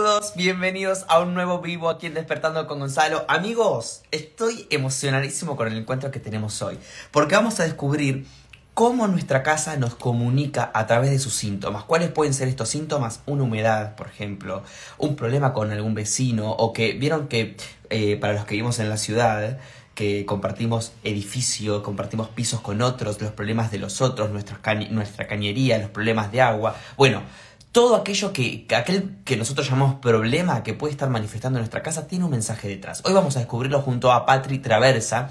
todos, bienvenidos a un nuevo vivo aquí en Despertando con Gonzalo. Amigos, estoy emocionadísimo con el encuentro que tenemos hoy, porque vamos a descubrir cómo nuestra casa nos comunica a través de sus síntomas. ¿Cuáles pueden ser estos síntomas? Una humedad, por ejemplo, un problema con algún vecino, o que vieron que eh, para los que vivimos en la ciudad, que compartimos edificio, compartimos pisos con otros, los problemas de los otros, nuestra cañería, los problemas de agua. Bueno, todo aquello que, aquel que nosotros llamamos problema que puede estar manifestando en nuestra casa tiene un mensaje detrás. Hoy vamos a descubrirlo junto a Patri Traversa.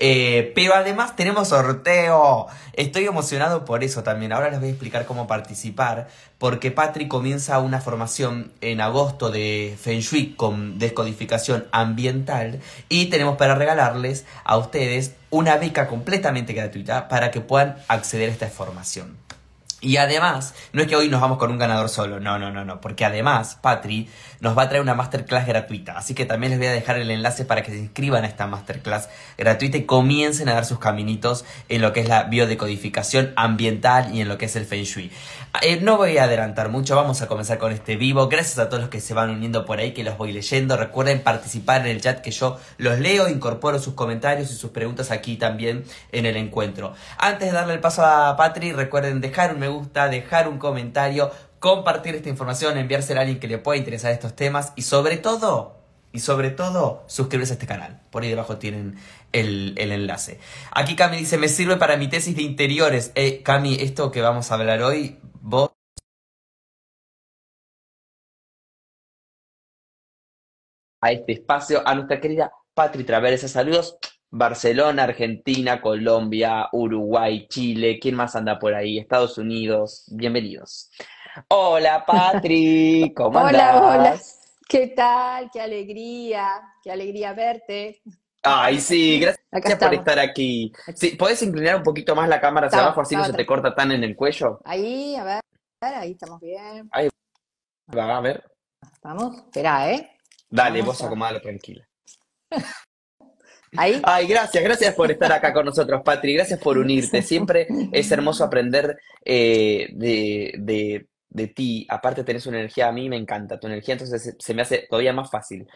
Eh, pero además tenemos sorteo. Estoy emocionado por eso también. Ahora les voy a explicar cómo participar. Porque Patri comienza una formación en agosto de Feng Shui con descodificación ambiental. Y tenemos para regalarles a ustedes una beca completamente gratuita para que puedan acceder a esta formación. Y además, no es que hoy nos vamos con un ganador solo, no, no, no, no, porque además, Patri nos va a traer una masterclass gratuita. Así que también les voy a dejar el enlace para que se inscriban a esta masterclass gratuita y comiencen a dar sus caminitos en lo que es la biodecodificación ambiental y en lo que es el Feng Shui. Eh, no voy a adelantar mucho, vamos a comenzar con este vivo. Gracias a todos los que se van uniendo por ahí, que los voy leyendo. Recuerden participar en el chat que yo los leo, incorporo sus comentarios y sus preguntas aquí también en el encuentro. Antes de darle el paso a Patri, recuerden dejar un me gusta, dejar un comentario, compartir esta información, enviársela a alguien que le pueda interesar estos temas y sobre todo, y sobre todo, suscribirse a este canal. Por ahí debajo tienen el, enlace. Aquí Cami dice, me sirve para mi tesis de interiores. Eh, Cami, esto que vamos a hablar hoy, vos... a este espacio, a nuestra querida Patri Traveresa. Saludos Barcelona, Argentina, Colombia, Uruguay, Chile, ¿quién más anda por ahí? Estados Unidos, bienvenidos. Hola Patrick. ¿cómo andas? Hola, hola. ¿Qué tal? Qué alegría, qué alegría verte. Ay, sí, gracias por estar aquí. Sí, puedes inclinar un poquito más la cámara hacia abajo así no se te corta tan en el cuello? Ahí, a ver, ahí estamos bien. Ahí a ver. Vamos, espera, ¿eh? Dale, vos acomodalo tranquila. Ay, gracias, gracias por estar acá con nosotros, Patri, gracias por unirte. Siempre es hermoso aprender eh, de, ti. Aparte tenés una energía, a mí me encanta tu energía, entonces se, me hace todavía más fácil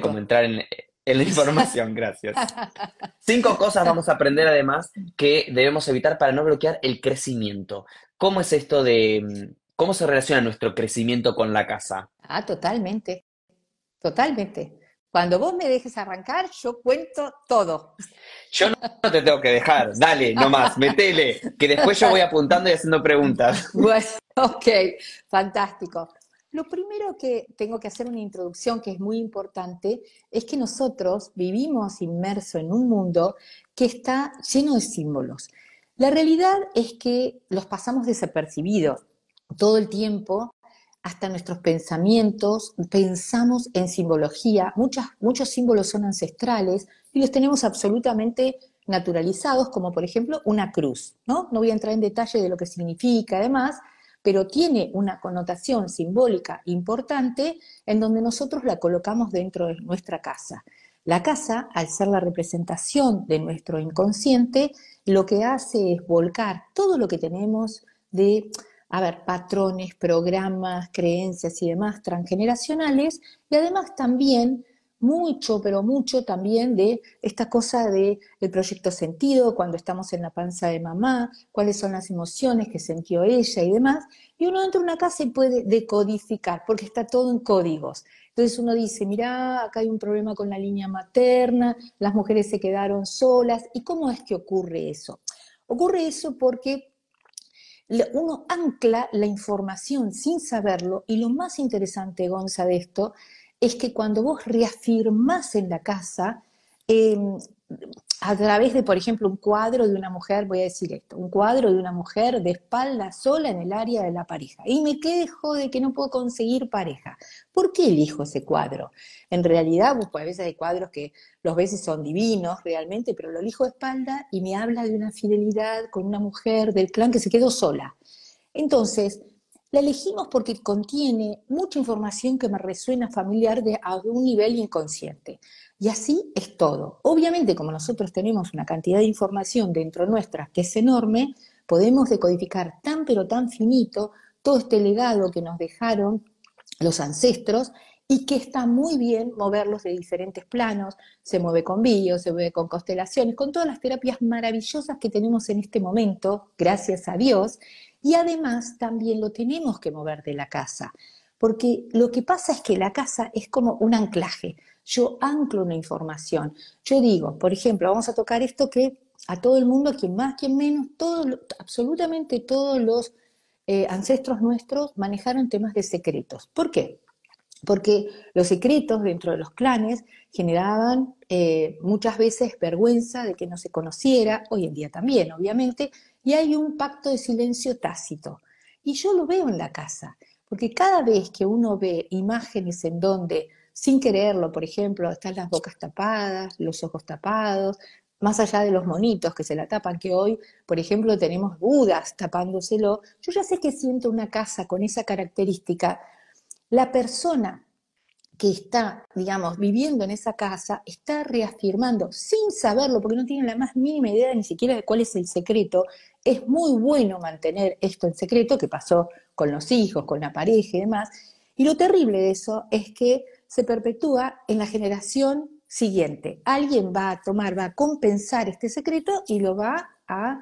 como entrar en, en la información, gracias. Cinco cosas vamos a aprender además que debemos evitar para no bloquear el crecimiento. ¿Cómo es esto de cómo se relaciona nuestro crecimiento con la casa? Ah, totalmente, totalmente. Cuando vos me dejes arrancar, yo cuento todo. Yo no te tengo que dejar, dale, nomás, metele, que después yo voy apuntando y haciendo preguntas. Bueno, ok, fantástico. Lo primero que tengo que hacer una introducción que es muy importante es que nosotros vivimos inmersos en un mundo que está lleno de símbolos. La realidad es que los pasamos desapercibidos. Todo el tiempo hasta nuestros pensamientos, pensamos en simbología, muchos símbolos son ancestrales y los tenemos absolutamente naturalizados, como por ejemplo una cruz, ¿no? No voy a entrar en detalle de lo que significa además, pero tiene una connotación simbólica importante en donde nosotros la colocamos dentro de nuestra casa. La casa, al ser la representación de nuestro inconsciente, lo que hace es volcar todo lo que tenemos de a ver, patrones, programas, creencias y demás transgeneracionales, y además también mucho, pero mucho también de esta cosa de el proyecto sentido, cuando estamos en la panza de mamá, cuáles son las emociones que sintió ella y demás. Y uno entra a una casa y puede decodificar, porque está todo en códigos. Entonces uno dice, mirá, acá hay un problema con la línea materna, las mujeres se quedaron solas. ¿Y cómo es que ocurre eso? Ocurre eso porque uno ancla la información sin saberlo y lo más interesante, Gonza, de esto es que cuando vos reafirmás en la casa, eh, a través de, por ejemplo, un cuadro de una mujer, voy a decir esto, un cuadro de una mujer de espalda sola en el área de la pareja. Y me quejo de que no puedo conseguir pareja. ¿Por qué elijo ese cuadro? En realidad, busco a veces hay cuadros que los veces son divinos realmente, pero lo elijo de espalda y me habla de una fidelidad con una mujer del clan que se quedó sola. Entonces, la elegimos porque contiene mucha información que me resuena familiar de a un nivel inconsciente. Y así es todo. Obviamente, como nosotros tenemos una cantidad de información dentro nuestra que es enorme, podemos decodificar tan pero tan finito todo este legado que nos dejaron los ancestros y que está muy bien moverlos de diferentes planos, se mueve con vídeos, se mueve con constelaciones, con todas las terapias maravillosas que tenemos en este momento, gracias a Dios, y además también lo tenemos que mover de la casa, porque lo que pasa es que la casa es como un anclaje. Yo anclo una información. Yo digo, por ejemplo, vamos a tocar esto que a todo el mundo, quien más, quien menos, absolutamente todos los eh, ancestros nuestros manejaron temas de secretos. ¿Por qué? Porque los secretos dentro de los clanes generaban eh, muchas veces vergüenza de que no se conociera, hoy en día también, obviamente, y hay un pacto de silencio tácito. Y yo lo veo en la casa, porque cada vez que uno ve imágenes en donde, sin quererlo, por ejemplo, están las bocas tapadas, los ojos tapados, más allá de los monitos que se la tapan, que hoy, por ejemplo, tenemos Budas tapándoselo, yo ya sé que siento una casa con esa característica. La persona que está, digamos, viviendo en esa casa, está reafirmando, sin saberlo, porque no tiene la más mínima idea ni siquiera de cuál es el secreto, es muy bueno mantener esto en secreto, que pasó con los hijos, con la pareja y demás. Y lo terrible de eso es que se perpetúa en la generación siguiente. Alguien va a tomar, va a compensar este secreto y lo va a,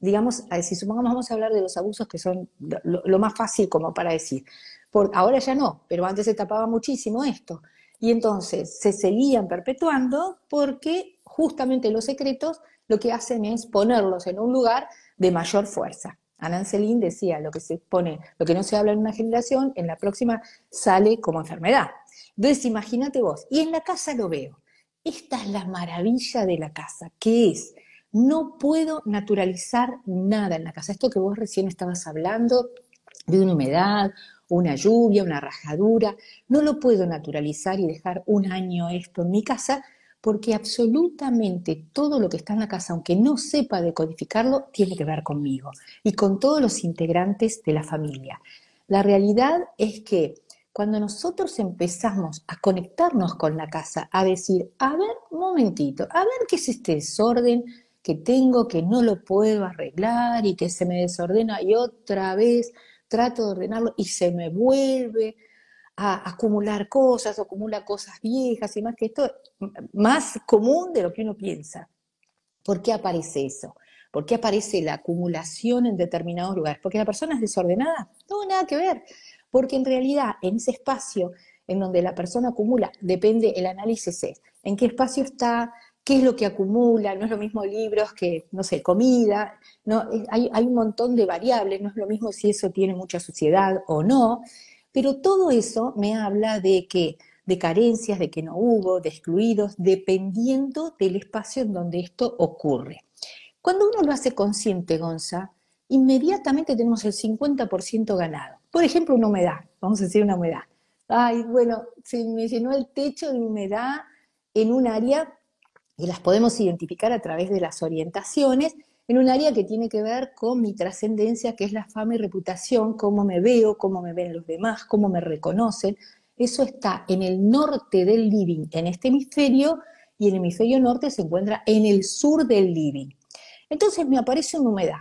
digamos, si supongamos vamos a hablar de los abusos que son lo más fácil como para decir ahora ya no, pero antes se tapaba muchísimo esto. Y entonces se seguían perpetuando porque justamente los secretos lo que hacen es ponerlos en un lugar de mayor fuerza. Anancelín decía, lo que se pone, lo que no se habla en una generación, en la próxima sale como enfermedad. Entonces imagínate vos, y en la casa lo veo. Esta es la maravilla de la casa, que es, no puedo naturalizar nada en la casa. Esto que vos recién estabas hablando de una humedad, una lluvia, una rajadura. No lo puedo naturalizar y dejar un año esto en mi casa porque absolutamente todo lo que está en la casa, aunque no sepa decodificarlo, tiene que ver conmigo y con todos los integrantes de la familia. La realidad es que cuando nosotros empezamos a conectarnos con la casa, a decir, a ver, momentito, a ver qué es este desorden que tengo, que no lo puedo arreglar y que se me desordena y otra vez trato de ordenarlo y se me vuelve a acumular cosas, acumula cosas viejas y más que esto, más común de lo que uno piensa. ¿Por qué aparece eso? ¿Por qué aparece la acumulación en determinados lugares? ¿Porque la persona es desordenada? No, nada que ver. Porque en realidad, en ese espacio en donde la persona acumula, depende, el análisis es, en qué espacio está, qué es lo que acumula, no es lo mismo libros que, no sé, comida, no, eh, hay, un montón de variables, no es lo mismo si eso tiene mucha suciedad o no, pero todo eso me habla de que de carencias, de que no hubo, de excluidos, dependiendo del espacio en donde esto ocurre. Cuando uno lo hace consciente, Gonza, inmediatamente tenemos el 50% ganado. Por ejemplo, una humedad, vamos a decir una humedad. Ay, bueno, se me llenó el techo de humedad en un área y las podemos identificar a través de las orientaciones en un área que tiene que ver con mi trascendencia, que es la fama y reputación, cómo me veo, cómo me ven los demás, cómo me reconocen. Eso está en el norte del living, en este hemisferio, y el hemisferio norte se encuentra en el sur del living. Entonces me aparece una humedad.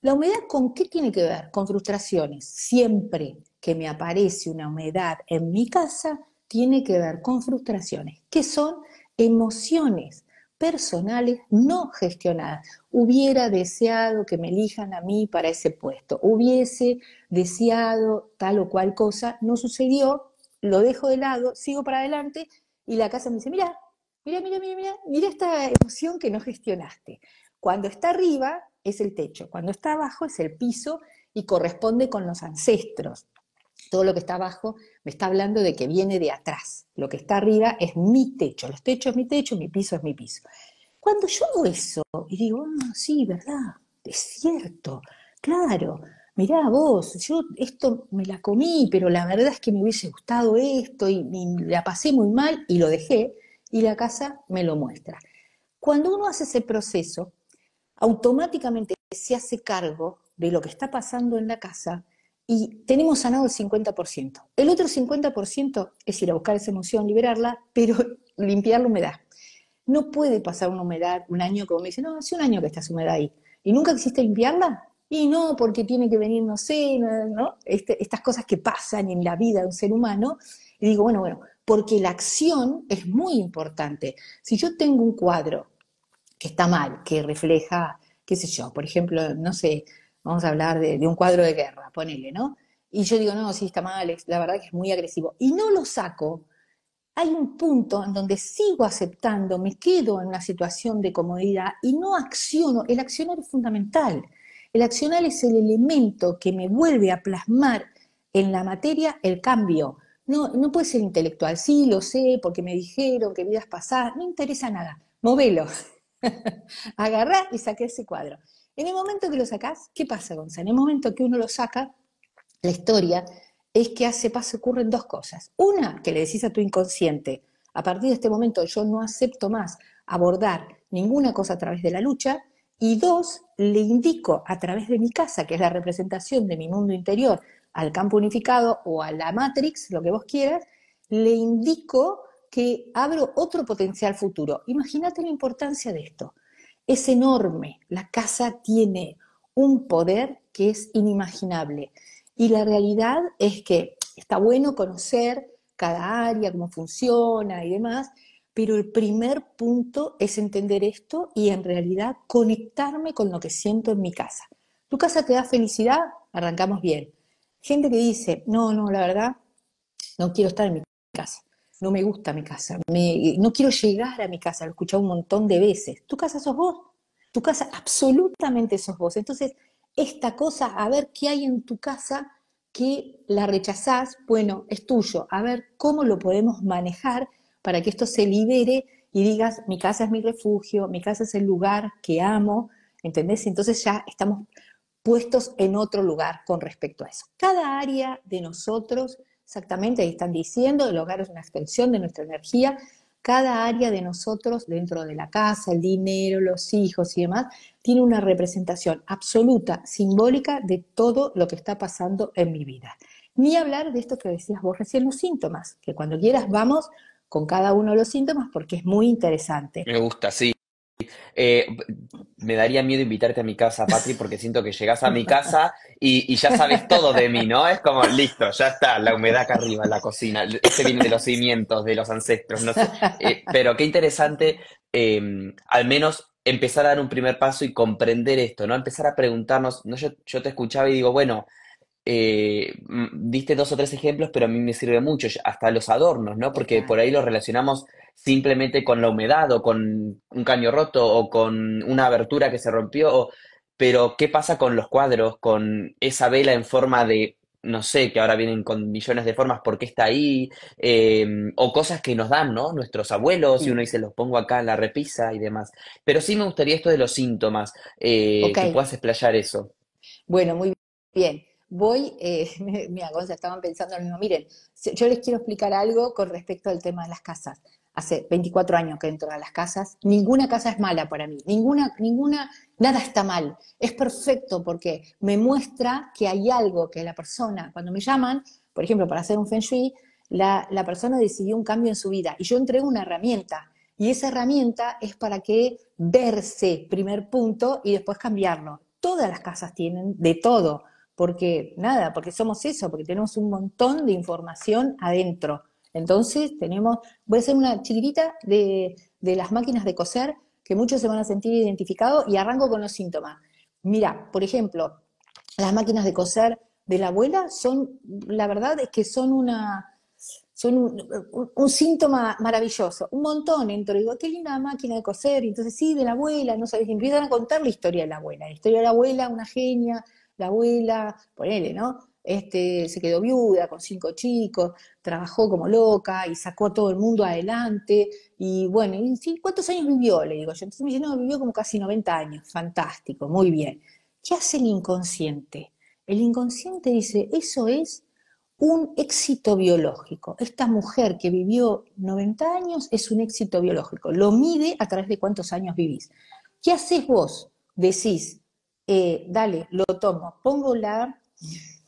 ¿La humedad con qué tiene que ver? Con frustraciones. Siempre que me aparece una humedad en mi casa, tiene que ver con frustraciones, que son emociones personales no gestionadas. Hubiera deseado que me elijan a mí para ese puesto, hubiese deseado tal o cual cosa, no sucedió, lo dejo de lado, sigo para adelante y la casa me dice, mira, mira, mira, mira, mira, mira esta emoción que no gestionaste. Cuando está arriba es el techo, cuando está abajo es el piso y corresponde con los ancestros todo lo que está abajo me está hablando de que viene de atrás. Lo que está arriba es mi techo. Los techos es mi techo, mi piso es mi piso. Cuando yo hago eso y digo, ah, sí, verdad, es cierto, claro, mirá vos, yo esto me la comí, pero la verdad es que me hubiese gustado esto y, y la pasé muy mal y lo dejé y la casa me lo muestra. Cuando uno hace ese proceso, automáticamente se hace cargo de lo que está pasando en la casa y tenemos sanado el 50%. El otro 50% es ir a buscar esa emoción, liberarla, pero limpiar la humedad. No puede pasar una humedad un año como me dicen, no, hace un año que está esa humedad ahí. ¿Y nunca quisiste limpiarla? Y no, porque tiene que venir, no sé, ¿no? Este, estas cosas que pasan en la vida de un ser humano. Y digo, bueno, bueno, porque la acción es muy importante. Si yo tengo un cuadro que está mal, que refleja, qué sé yo, por ejemplo, no sé, vamos a hablar de, un cuadro de guerra, ponele, ¿no? Y yo digo, no, sí está mal, la verdad que es muy agresivo. Y no lo saco. Hay un punto en donde sigo aceptando, me quedo en una situación de comodidad y no acciono. El accionar es fundamental. El accionar es el elemento que me vuelve a plasmar en la materia el cambio. No, no puede ser intelectual. Sí, lo sé, porque me dijeron que vidas pasadas. No interesa nada. Movelo. Agarrá y saqué ese cuadro. En el momento que lo sacás, ¿qué pasa, Gonzalo? En el momento que uno lo saca, la historia es que hace paso ocurren dos cosas. Una, que le decís a tu inconsciente, a partir de este momento yo no acepto más abordar ninguna cosa a través de la lucha. Y dos, le indico a través de mi casa, que es la representación de mi mundo interior, al campo unificado o a la Matrix, lo que vos quieras, le indico que abro otro potencial futuro. Imagínate la importancia de esto es enorme. La casa tiene un poder que es inimaginable. Y la realidad es que está bueno conocer cada área, cómo funciona y demás, pero el primer punto es entender esto y en realidad conectarme con lo que siento en mi casa. ¿Tu casa te da felicidad? Arrancamos bien. Gente que dice, no, no, la verdad, no quiero estar en mi casa no me gusta mi casa, no quiero llegar a mi casa, lo he escuchado un montón de veces. Tu casa sos vos, tu casa absolutamente sos vos. Entonces, esta cosa, a ver qué hay en tu casa que la rechazás, bueno, es tuyo, a ver cómo lo podemos manejar para que esto se libere y digas, mi casa es mi refugio, mi casa es el lugar que amo, ¿entendés? Entonces ya estamos puestos en otro lugar con respecto a eso. Cada área de nosotros exactamente, ahí están diciendo, el hogar es una extensión de nuestra energía, cada área de nosotros dentro de la casa, el dinero, los hijos y demás, tiene una representación absoluta, simbólica de todo lo que está pasando en mi vida. Ni hablar de esto que decías vos recién, los síntomas, que cuando quieras vamos con cada uno de los síntomas porque es muy interesante. Me gusta, sí. Eh, me daría miedo invitarte a mi casa, Patri, porque siento que llegas a mi casa y, ya sabes todo de mí, ¿no? Es como, listo, ya está, la humedad acá arriba, la cocina, este viene de los cimientos, de los ancestros, no sé. Eh, pero qué interesante, em, al menos empezar a dar un primer paso y comprender esto, ¿no? Empezar a preguntarnos, ¿no? yo, te escuchaba y digo, bueno, eh, diste dos o tres ejemplos, pero a mí me sirve mucho, hasta los adornos, ¿no? Porque por ahí los relacionamos simplemente con la humedad o con un caño roto o con una abertura que se rompió. Pero, ¿qué pasa con los cuadros, con esa vela en forma de, no sé, que ahora vienen con millones de formas, por qué está ahí? Em, o cosas que nos dan, ¿no? Nuestros abuelos, y mm. uno dice, los pongo acá en la repisa y demás. Pero sí me gustaría esto de los síntomas, eh, que puedas explayar eso. Bueno, muy bien voy, eh, mira, estaban pensando lo mismo. Miren, yo les quiero explicar algo con respecto al tema de las casas hace 24 años que entro a las casas, ninguna casa es mala para mí, ninguna, ninguna, nada está mal, es perfecto porque me muestra que hay algo que la persona, cuando me llaman, por ejemplo, para hacer un feng shui, la, la persona decidió un cambio en su vida y yo entrego una herramienta y esa herramienta es para que verse primer punto y después cambiarlo. Todas las casas tienen de todo, porque nada, porque somos eso, porque tenemos un montón de información adentro entonces tenemos, voy a hacer una chiquitita de, de las máquinas de coser, que muchos se van a sentir identificados, y arranco con los síntomas. Mira, por ejemplo, las máquinas de coser de la abuela son, la verdad es que son una, son un, síntoma maravilloso. Un montón entro, digo, qué linda máquina de coser, y entonces sí, de la abuela, no sabes, empiezan a contar la historia de la abuela, la historia de la abuela, una genia, la abuela, ponele, ¿no? este, se quedó viuda con cinco chicos, trabajó como loca y sacó a todo el mundo adelante. Y bueno, y, ¿cuántos años vivió? Le digo yo. Entonces me dice, no, vivió como casi 90 años, fantástico, muy bien. ¿Qué hace el inconsciente? El inconsciente dice, eso es un éxito biológico. Esta mujer que vivió 90 años es un éxito biológico. Lo mide a través de cuántos años vivís. ¿Qué haces vos? Decís, eh, dale, lo tomo, pongo la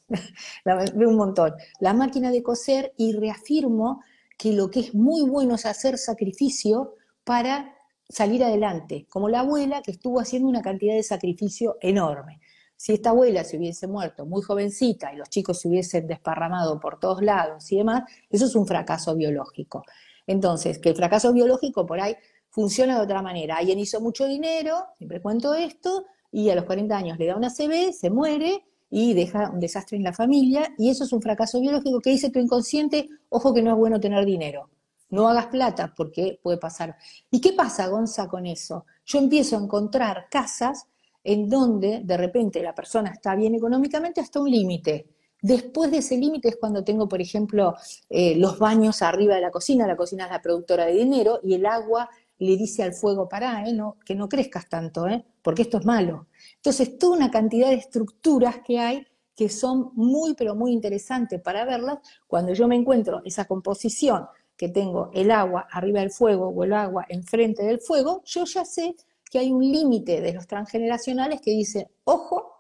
la, un montón, la máquina de coser y reafirmo que lo que es muy bueno es hacer sacrificio para salir adelante, como la abuela que estuvo haciendo una cantidad de sacrificio enorme. Si esta abuela se hubiese muerto muy jovencita y los chicos se hubiesen desparramado por todos lados y demás, eso es un fracaso biológico. Entonces, que el fracaso biológico por ahí funciona de otra manera. Alguien hizo mucho dinero, siempre cuento esto, y a los 40 años le da una CB, se muere, y deja un desastre en la familia, y eso es un fracaso biológico que dice tu inconsciente, ojo que no es bueno tener dinero, no hagas plata porque puede pasar. ¿Y qué pasa, Gonza, con eso? Yo empiezo a encontrar casas en donde de repente la persona está bien económicamente hasta un límite. Después de ese límite es cuando tengo, por ejemplo, eh, los baños arriba de la cocina, la cocina es la productora de dinero y el agua le dice al fuego, pará, eh, no, que no crezcas tanto, eh, porque esto es malo. Entonces, toda una cantidad de estructuras que hay que son muy, pero muy interesantes para verlas. Cuando yo me encuentro esa composición que tengo el agua arriba del fuego o el agua enfrente del fuego, yo ya sé que hay un límite de los transgeneracionales que dice, ojo,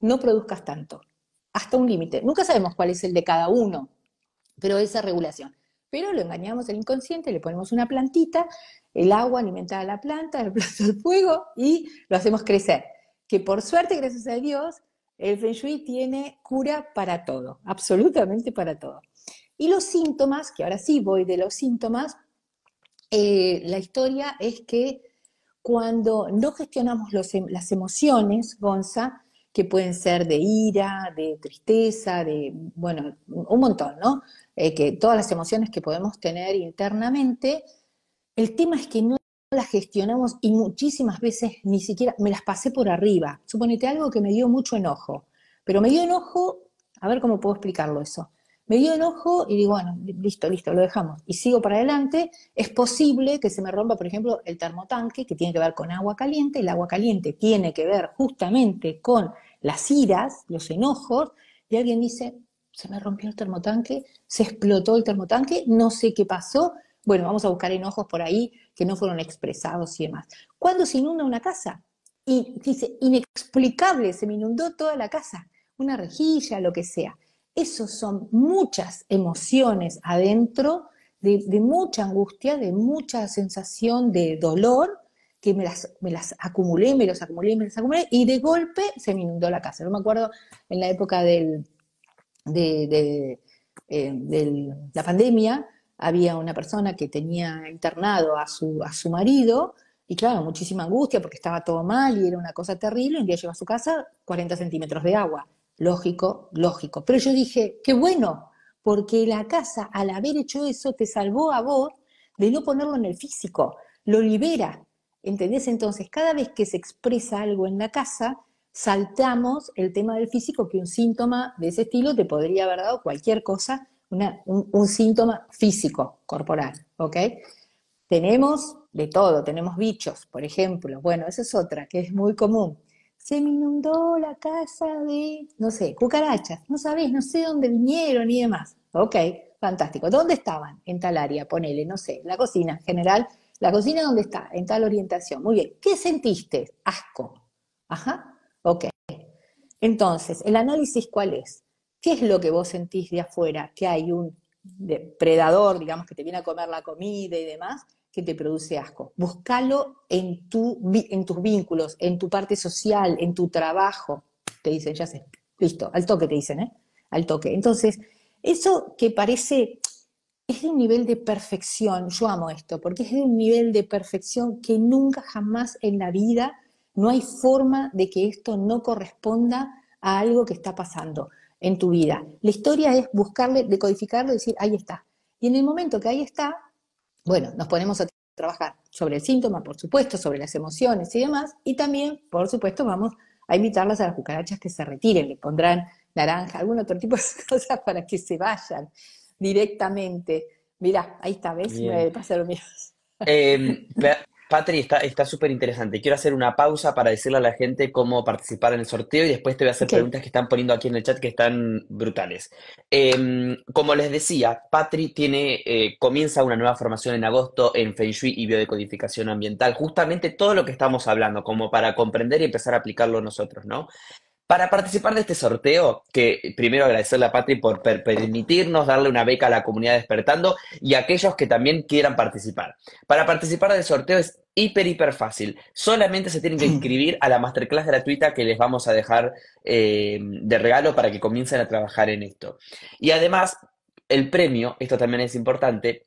no produzcas tanto, hasta un límite. Nunca sabemos cuál es el de cada uno, pero esa regulación. Pero lo engañamos el inconsciente, le ponemos una plantita, el agua alimentada a la planta, el planta del fuego y lo hacemos crecer que por suerte, gracias a Dios, el Feng Shui tiene cura para todo, absolutamente para todo. Y los síntomas, que ahora sí voy de los síntomas, eh, la historia es que cuando no gestionamos los, em, las emociones, Gonza, que pueden ser de ira, de tristeza, de, bueno, un montón, ¿no? Eh, que todas las emociones que podemos tener internamente, el tema es que no las gestionamos y muchísimas veces ni siquiera me las pasé por arriba. Suponete algo que me dio mucho enojo, pero me dio enojo, a ver cómo puedo explicarlo eso. Me dio enojo y digo, bueno, listo, listo, lo dejamos. Y sigo para adelante. Es posible que se me rompa, por ejemplo, el termotanque, que tiene que ver con agua caliente. El agua caliente tiene que ver justamente con las iras, los enojos. Y alguien dice, se me rompió el termotanque, se explotó el termotanque, no sé qué pasó, bueno, vamos a buscar enojos por ahí que no fueron expresados y demás. Cuando se inunda una casa? Y dice, inexplicable, se me inundó toda la casa, una rejilla, lo que sea. Esas son muchas emociones adentro de, mucha angustia, de mucha sensación de dolor, que me las, acumulé, me las acumulé, me las acumulé, y de golpe se me inundó la casa. No me acuerdo en la época de eh, la pandemia, había una persona que tenía internado a su, marido, y claro, muchísima angustia porque estaba todo mal y era una cosa terrible, y un día lleva a su casa 40 centímetros de agua. Lógico, lógico. Pero yo dije, qué bueno, porque la casa, al haber hecho eso, te salvó a vos de no ponerlo en el físico, lo libera. ¿Entendés? Entonces, cada vez que se expresa algo en la casa, saltamos el tema del físico, que un síntoma de ese estilo te podría haber dado cualquier cosa, un, síntoma físico, corporal, ¿ok? Tenemos de todo, tenemos bichos, por ejemplo. Bueno, esa es otra que es muy común. Se me inundó la casa de, no sé, cucarachas, no sabéis, no sé dónde vinieron y demás. Ok, fantástico. ¿Dónde estaban? En tal área, ponele, no sé, la cocina general. ¿La cocina dónde está? En tal orientación. Muy bien. ¿Qué sentiste? Asco. Ajá. Ok. Entonces, ¿el análisis cuál es? ¿Qué es lo que vos sentís de afuera? Que hay un depredador, digamos, que te viene a comer la comida y demás, que te produce asco. Búscalo en, en tus vínculos, en tu parte social, en tu trabajo. Te dicen, ya sé, listo, al toque te dicen, ¿eh? Al toque. Entonces, eso que parece es de un nivel de perfección, yo amo esto, porque es de un nivel de perfección que nunca jamás en la vida no hay forma de que esto no corresponda a algo que está pasando en tu vida. La historia es buscarle, decodificarlo y decir, ahí está. Y en el momento que ahí está, bueno, nos ponemos a trabajar sobre el síntoma, por supuesto, sobre las emociones y demás, y también, por supuesto, vamos a invitarlas a las cucarachas que se retiren, le pondrán naranja, algún otro tipo de cosas para que se vayan directamente. Mirá, ahí está, ¿ves? Me pasar lo em, Patri, está súper interesante. Quiero hacer una pausa para decirle a la gente cómo participar en el sorteo y después te voy a hacer preguntas que están poniendo aquí en el chat que están brutales. Em, como les decía, Patri tiene, eh, comienza una nueva formación en agosto en Feng Shui y biodecodificación ambiental. Justamente todo lo que estamos hablando, como para comprender y empezar a aplicarlo nosotros, ¿no? Para participar de este sorteo, que primero agradecerle a Patri por permitirnos darle una beca a la comunidad despertando y a aquellos que también quieran participar. Para participar del sorteo es hiper, hiper fácil. Solamente se tienen que inscribir a la masterclass gratuita que les vamos a dejar eh, de regalo para que comiencen a trabajar en esto. Y además, el premio, esto también es importante,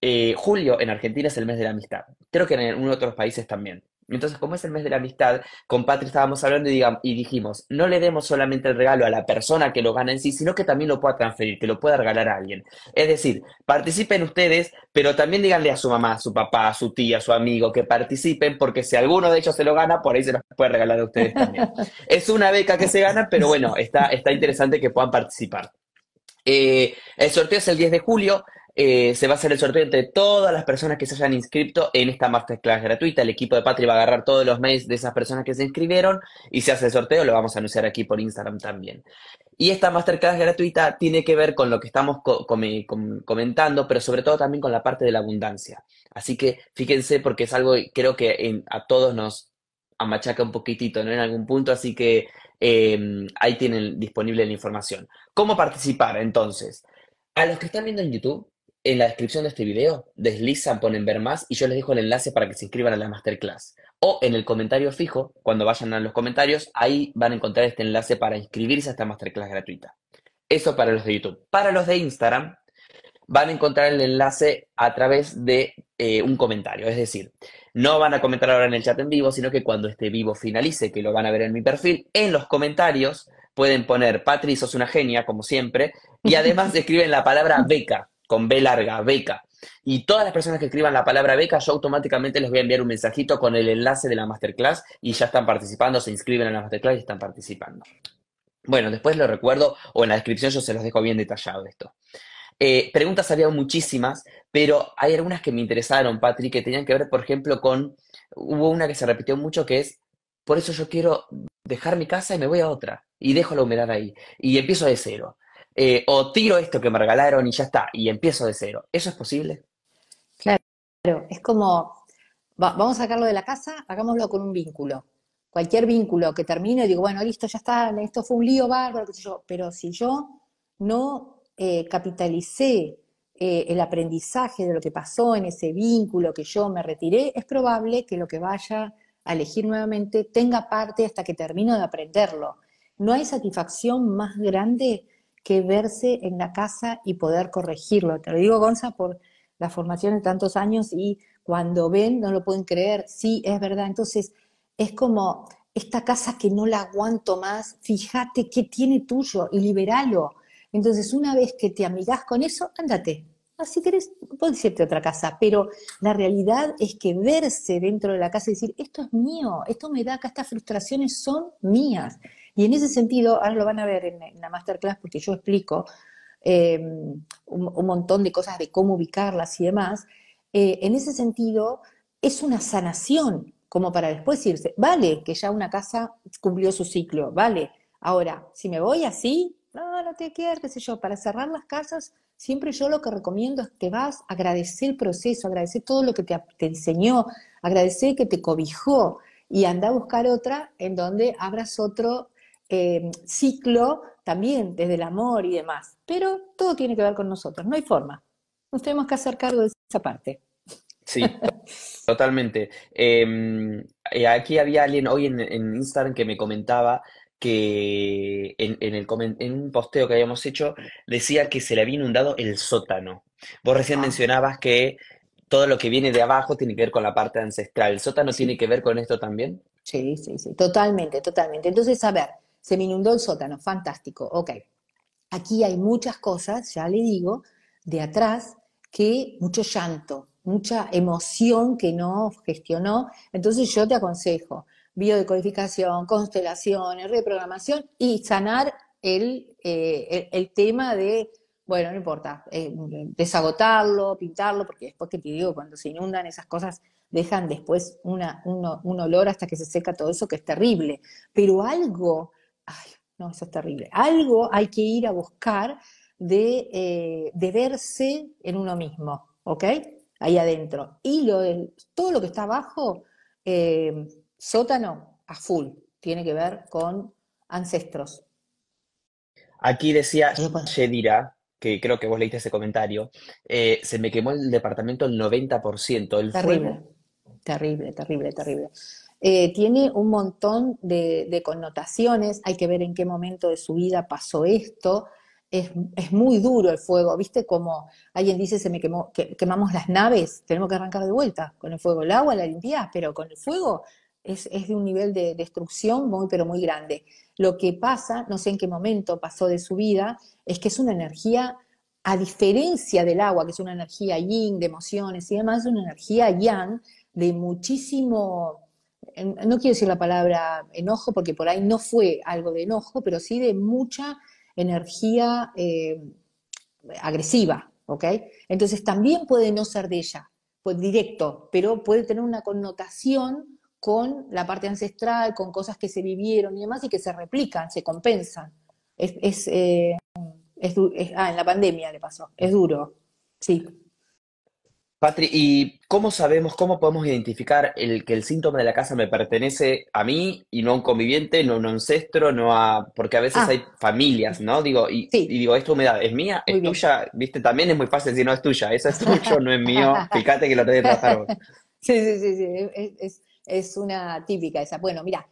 eh, julio en Argentina es el mes de la amistad. Creo que en otros países también. Entonces, como es el mes de la amistad, con Patri estábamos hablando y, dijimos, no le demos solamente el regalo a la persona que lo gana en sí, sino que también lo pueda transferir, que lo pueda regalar a alguien. Es decir, participen ustedes, pero también díganle a su mamá, a su papá, a su tía, su amigo que participen, porque si alguno de ellos se lo gana, por ahí se los puede regalar a ustedes también. es una beca que se gana, pero bueno, está, está interesante que puedan participar. Eh, el sorteo es el 10 de julio. Eh, se va a hacer el sorteo entre todas las personas que se hayan inscrito en esta masterclass gratuita. El equipo de Patri va a agarrar todos los mails de esas personas que se inscribieron y se hace el sorteo, lo vamos a anunciar aquí por Instagram también. Y esta masterclass gratuita tiene que ver con lo que estamos comentando, pero sobre todo también con la parte de la abundancia. Así que fíjense porque es algo que creo que a todos nos amachaca un poquitito, ¿no? En algún punto, así que em, ahí tienen disponible la información. ¿Cómo participar entonces? A los que están viendo en YouTube, en la descripción de este video, deslizan, ponen ver más y yo les dejo el enlace para que se inscriban a la masterclass. O en el comentario fijo, cuando vayan a los comentarios, ahí van a encontrar este enlace para inscribirse a esta masterclass gratuita. Eso para los de YouTube. Para los de Instagram, van a encontrar el enlace a través de eh, un comentario. Es decir, no van a comentar ahora en el chat en vivo, sino que cuando este vivo finalice, que lo van a ver en mi perfil, en los comentarios pueden poner, Patri, sos una genia, como siempre, y además escriben la palabra beca con B larga, beca. Y todas las personas que escriban la palabra beca, yo automáticamente les voy a enviar un mensajito con el enlace de la masterclass y ya están participando, se inscriben en la masterclass y están participando. Bueno, después lo recuerdo o en la descripción yo se los dejo bien detallado esto. Eh, preguntas había muchísimas, pero hay algunas que me interesaron, Patrick, que tenían que ver, por ejemplo, con, hubo una que se repitió mucho que es, por eso yo quiero dejar mi casa y me voy a otra y dejo la humedad ahí y empiezo de cero. Eh, o tiro esto que me regalaron y ya está, y empiezo de cero. ¿Eso es posible? Claro, es como, vamos a sacarlo de la casa, hagámoslo con un vínculo. Cualquier vínculo que termine, digo, bueno, listo, ya está, esto fue un lío bárbaro, qué sé yo, pero si yo no eh, capitalicé eh, el aprendizaje de lo que pasó en ese vínculo que yo me retiré, es probable que lo que vaya a elegir nuevamente tenga parte hasta que termino de aprenderlo. No hay satisfacción más grande que verse en la casa y poder corregirlo. Te lo digo, Gonza, por la formación de tantos años y cuando ven no lo pueden creer, sí, es verdad. Entonces, es como esta casa que no la aguanto más, fíjate qué tiene tuyo y liberalo. Entonces, una vez que te amigas con eso, ándate. Así querés, puedes irte a otra casa, pero la realidad es que verse dentro de la casa y decir, esto es mío, esto me da acá, estas frustraciones son mías. Y en ese sentido, ahora lo van a ver en, la masterclass porque yo explico eh, un, montón de cosas de cómo ubicarlas y demás. Eh, en ese sentido, es una sanación como para después irse. Vale que ya una casa cumplió su ciclo, vale. Ahora, si me voy así, no, no te quieres, qué sé yo, para cerrar las casas, siempre yo lo que recomiendo es que vas a agradecer el proceso, agradecer todo lo que te, enseñó, agradecer que te cobijó y anda a buscar otra en donde abras otro eh, ciclo también desde el amor y demás. Pero todo tiene que ver con nosotros, no hay forma. Nos tenemos que hacer cargo de esa parte. Sí, totalmente. Em, eh, aquí había alguien hoy en, Instagram que me comentaba que en, el, en un posteo que habíamos hecho decía que se le había inundado el sótano. Vos recién ah. mencionabas que todo lo que viene de abajo tiene que ver con la parte ancestral. ¿El sótano tiene que ver con esto también? Sí, sí, sí, totalmente, totalmente. Entonces, a ver, se me inundó el sótano, fantástico, ok. Aquí hay muchas cosas, ya le digo, de atrás, que mucho llanto, mucha emoción que no gestionó. Entonces yo te aconsejo biodecodificación, constelaciones, reprogramación y sanar el, eh, el, tema de bueno, no importa, eh, desagotarlo, pintarlo, porque después que te digo, cuando se inundan esas cosas, dejan después un olor hasta que se seca todo eso, que es terrible. Pero algo no, eso es terrible. Algo hay que ir a buscar de, eh, de verse en uno mismo, ¿ok? Ahí adentro. Y lo, todo lo que está abajo, eh, sótano a full, tiene que ver con ancestros. Aquí decía Shedira, que creo que vos leíste ese comentario, eh, se me quemó el departamento el 90%. El terrible, terrible, terrible, terrible. Eh, tiene un montón de, connotaciones, hay que ver en qué momento de su vida pasó esto. Es, muy duro el fuego, ¿viste? Como alguien dice, se me quemó, que, quemamos las naves, tenemos que arrancar de vuelta con el fuego. El agua la limpieza, pero con el fuego es, es, de un nivel de destrucción muy, pero muy grande. Lo que pasa, no sé en qué momento pasó de su vida, es que es una energía, a diferencia del agua, que es una energía yin, de emociones y demás, es una energía yang, de muchísimo no quiero decir la palabra enojo, porque por ahí no fue algo de enojo, pero sí de mucha energía eh, agresiva, ¿ok? Entonces también puede no ser de ella, pues directo, pero puede tener una connotación con la parte ancestral, con cosas que se vivieron y demás, y que se replican, se compensan. Es, eh, ah, en la pandemia le pasó, es duro, sí. Patri, ¿y cómo sabemos, cómo podemos identificar el, que el síntoma de la casa me pertenece a mí y no a un conviviente, no a un ancestro, no a... porque a veces ah. hay familias, ¿no? Digo, y, digo, ¿esto digo, esta humedad es mía, es tuya, viste, también es muy fácil si no, es tuya, esa es tuyo, no es mío, fíjate que lo tenés trazado. sí, sí, sí, sí, es, una típica esa. Bueno, mira,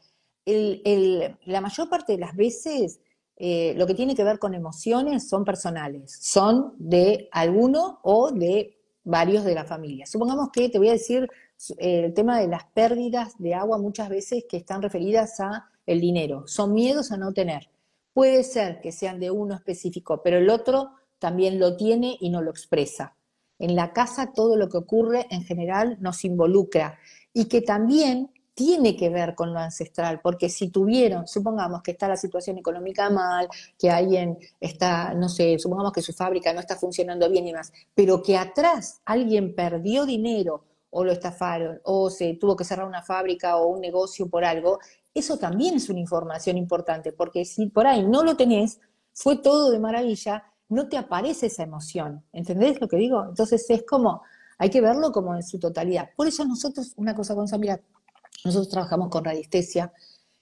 la mayor parte de las veces eh, lo que tiene que ver con emociones son personales, son de alguno o de varios de la familia. Supongamos que te voy a decir eh, el tema de las pérdidas de agua muchas veces que están referidas a el dinero. Son miedos a no tener. Puede ser que sean de uno específico, pero el otro también lo tiene y no lo expresa. En la casa todo lo que ocurre en general nos involucra y que también tiene que ver con lo ancestral, porque si tuvieron, supongamos que está la situación económica mal, que alguien está, no sé, supongamos que su fábrica no está funcionando bien y más, pero que atrás alguien perdió dinero o lo estafaron o se tuvo que cerrar una fábrica o un negocio por algo, eso también es una información importante, porque si por ahí no lo tenés, fue todo de maravilla, no te aparece esa emoción, ¿entendés lo que digo? Entonces es como, hay que verlo como en su totalidad. Por eso nosotros, una cosa, con mira, nosotros trabajamos con radiestesia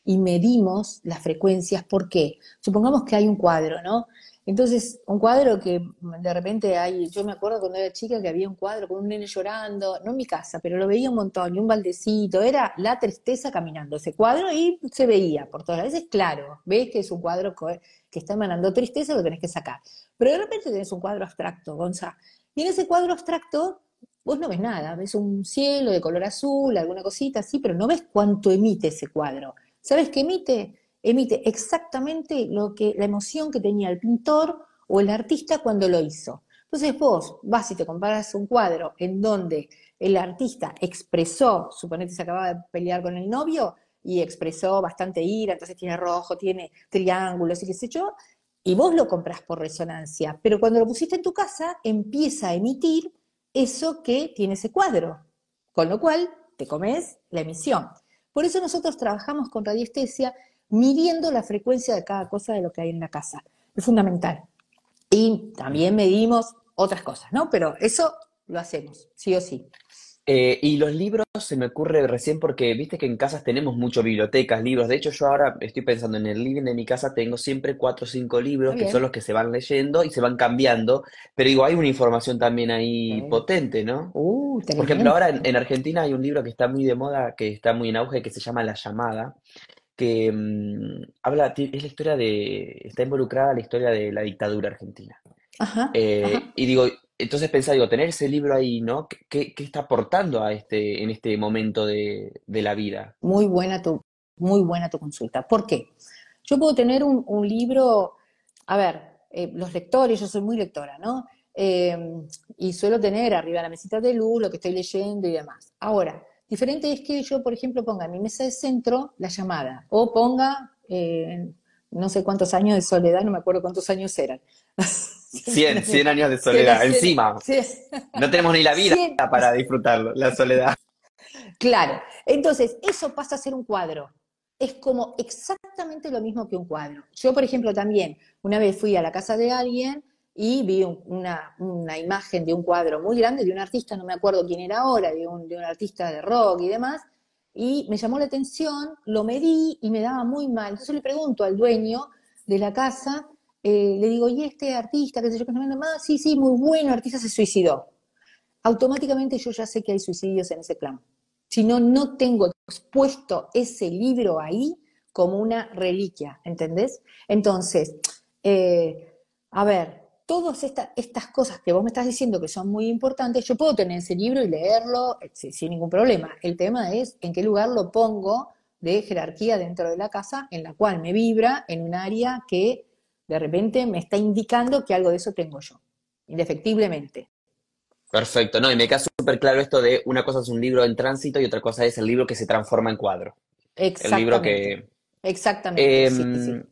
y medimos las frecuencias. ¿Por qué? Supongamos que hay un cuadro, ¿no? Entonces, un cuadro que de repente hay, yo me acuerdo cuando era chica que había un cuadro con un nene llorando, no en mi casa, pero lo veía un montón, y un baldecito, era la tristeza caminando ese cuadro y se veía por todas las veces, claro, ves que es un cuadro que está emanando tristeza, lo tenés que sacar. Pero de repente tenés un cuadro abstracto, Gonza, y en ese cuadro abstracto vos no ves nada, ves un cielo de color azul, alguna cosita así, pero no ves cuánto emite ese cuadro. ¿Sabes qué emite? Emite exactamente lo que, la emoción que tenía el pintor o el artista cuando lo hizo. Entonces vos vas y te comparas un cuadro en donde el artista expresó, suponete se acababa de pelear con el novio y expresó bastante ira, entonces tiene rojo, tiene triángulos y qué sé yo, y vos lo compras por resonancia, pero cuando lo pusiste en tu casa empieza a emitir eso que tiene ese cuadro, con lo cual te comes la emisión. Por eso nosotros trabajamos con radiestesia midiendo la frecuencia de cada cosa de lo que hay en la casa. Es fundamental. Y también medimos otras cosas, ¿no? Pero eso lo hacemos, sí o sí. Eh, y los libros se me ocurre recién porque viste que en casas tenemos mucho bibliotecas, libros. De hecho, yo ahora estoy pensando en el living de mi casa, tengo siempre cuatro o cinco libros que son los que se van leyendo y se van cambiando. Pero digo, hay una información también ahí potente, ¿no? Uh, Por ejemplo, ahora en, Argentina hay un libro que está muy de moda, que está muy en auge, que se llama La Llamada, que mm, habla, es la historia de, está involucrada la historia de la dictadura argentina. Eh, y digo, entonces pensaba, digo, tener ese libro ahí, ¿no? ¿Qué, está aportando a este, en este momento de, la vida? Muy buena, tu, muy buena tu consulta. ¿Por qué? Yo puedo tener un, libro, a ver, eh, los lectores, yo soy muy lectora, ¿no? Em, y suelo tener arriba la mesita de luz, lo que estoy leyendo y demás. Ahora, diferente es que yo, por ejemplo, ponga en mi mesa de centro la llamada o ponga eh, no sé cuántos años de soledad, no me acuerdo cuántos años eran. 100, 100 años de soledad, encima. No tenemos ni la vida para disfrutarlo, la soledad. Claro, entonces eso pasa a ser un cuadro. Es como exactamente lo mismo que un cuadro. Yo, por ejemplo, también una vez fui a la casa de alguien y vi una, una, imagen de un cuadro muy grande de un artista, no me acuerdo quién era ahora, de un, de un artista de rock y demás, y me llamó la atención, lo medí y me daba muy mal. Entonces le pregunto al dueño de la casa, eh, le digo, ¿y este artista que se yo que más? Sí, sí, muy bueno, artista se suicidó. Automáticamente yo ya sé que hay suicidios en ese clan Si no, no tengo expuesto ese libro ahí como una reliquia, ¿entendés? Entonces, eh, a ver, todas estas cosas que vos me estás diciendo que son muy importantes, yo puedo tener ese libro y leerlo eh, sin, ningún problema. El tema es en qué lugar lo pongo de jerarquía dentro de la casa en la cual me vibra en un área que de repente me está indicando que algo de eso tengo yo, indefectiblemente. Perfecto, no, y me queda súper claro esto de una cosa es un libro en tránsito y otra cosa es el libro que se transforma en cuadro. Exactamente. El libro que... Exactamente. Em,